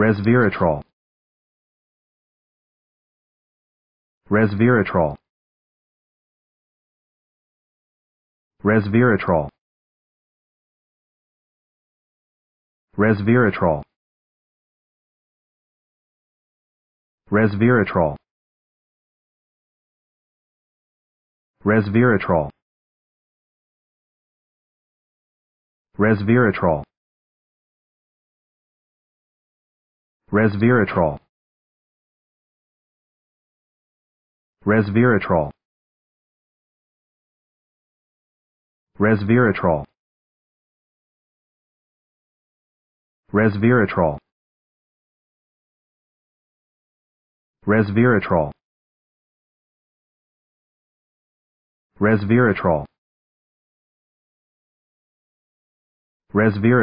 Resveratrol. Resveratrol. Resveratrol. Resveratrol. Resveratrol. Resveratrol. Resveratrol. Resveratrol. Resveratrol. Resveratrol. Resveratrol. Resveratrol. Resveratrol. Resveratrol.